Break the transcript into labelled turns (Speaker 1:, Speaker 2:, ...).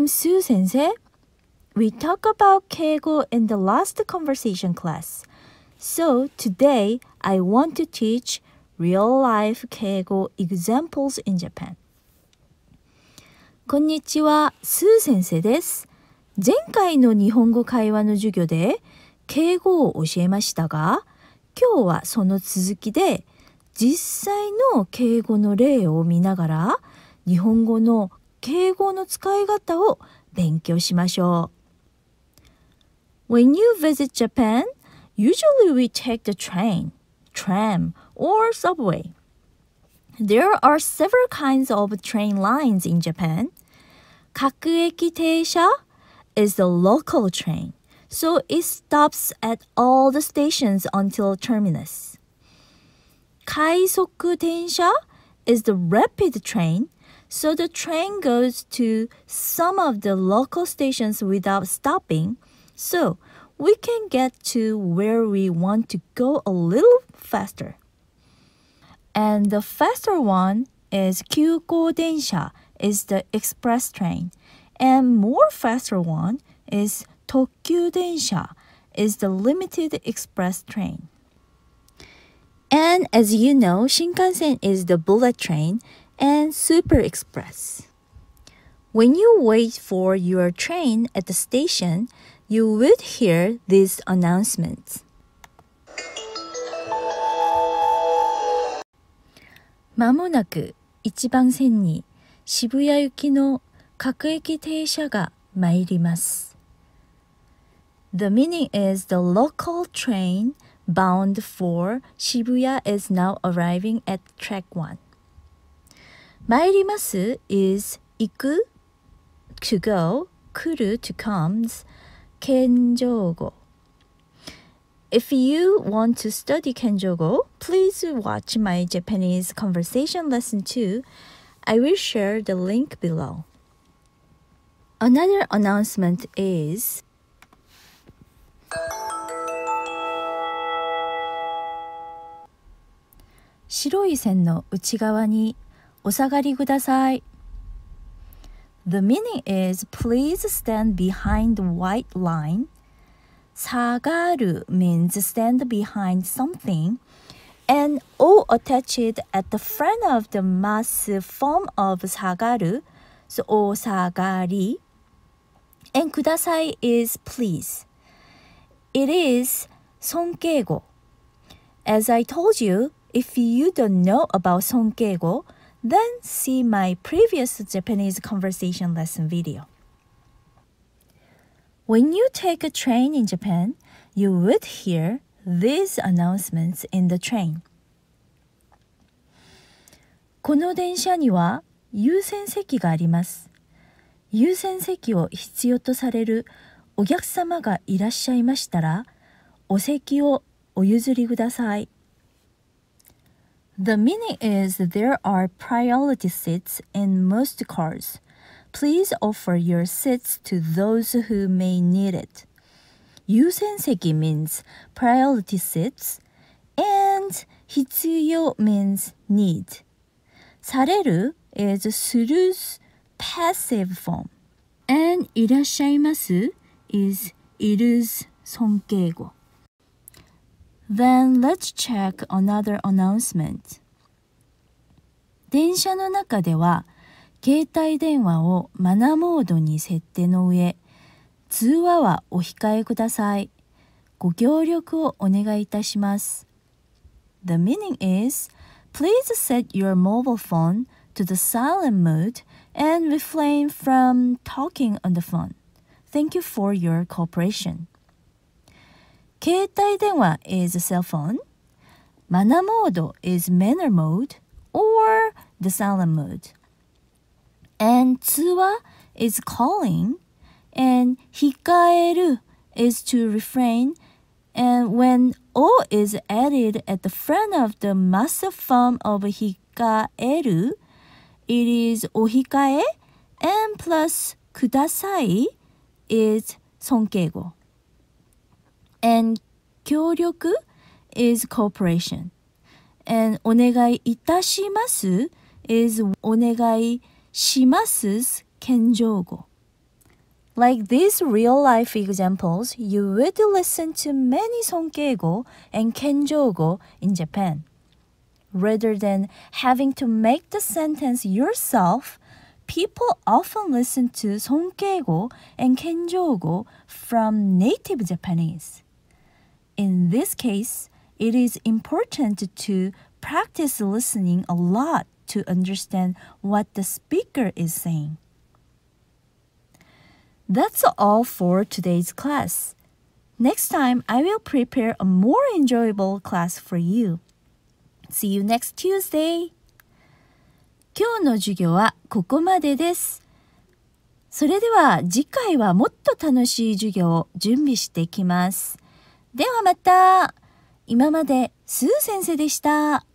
Speaker 1: I'm Sue s e We talked about k e i n the last conversation class. So today I want to teach real life k e examples in Japan. こんにちは、スー先生です。前回の日本語会話の授業で敬語を教えましたが、今日はその続きで実際の敬語の例を見ながら日本語の敬語の使い方を勉強しましょう。When you visit Japan, usually we take the train, tram, or subway. There are several kinds of train lines in Japan. 各駅停車 is the local train, so it stops at all the stations until terminus. 快速電車 is the rapid train so the train goes to some of the local stations without stopping. So we can get to where we want to go a little faster. And the faster one is Kyuko Densha is the express train. And more faster one is Tokyu Densha is the limited express train. And as you know, Shinkansen is the bullet train and Super Express. When you wait for your train at the station, you would hear these announcements まもなく The meaning is the local train bound for Shibuya is now arriving at track 1. 마이리마스 is 이끄 to go, kuru to comes, kenjogo. If you want to study kenjogo, please watch my Japanese conversation lesson 2. I will share the link below. Another announcement is Shiroi sen no ni お下がりください。The meaning is please stand behind the white line. 下がる means stand behind something and O attached at the front of the mass form of sagaru, so O And kudasai is please. It is sonkeigo. As I told you, if you don't know about sonkeigo, then see my previous Japanese conversation lesson video. When you take a train in Japan, you would hear these announcements in the train. この電車には優先席があります。優先席を必要とされるお客様がいらっしゃいましたら、お席をお譲りください。The meaning is there are priority seats in most cars. Please offer your seats to those who may need it. 유센세기 means priority seats and hitsuyo means need. 사레루 is suru's passive form and irashaimasu is iru's 손깨고. Then let's check another announcement. 電車の中では携帯電話をマナーモードに設定の上通話はお控えください。ご協力をお願いいたします。The meaning is please set your mobile phone to the silent mode and refrain from talking on the phone. Thank you for your cooperation. 携帯電話 is cell phone. Manner mode is manner mode or the silent mode. And 通話 is calling. And 控える is to refrain. And when O is added at the front of the massive form of 控える, it is お控え and plus ください is 尊敬語。and 協力 is cooperation. And お願いいたします is Like these real life examples, you would listen to many sonkeigo and kenjogo in Japan. Rather than having to make the sentence yourself, people often listen to sonkeigo and kenjogo from native Japanese. In this case, it is important to practice listening a lot to understand what the speaker is saying. That's all for today's class. Next time, I will prepare a more enjoyable class for you. See you next Tuesday! 今日の授業はここまでです。それでは次回はもっと楽しい授業を準備してきます。ではまた今までスー先生でした。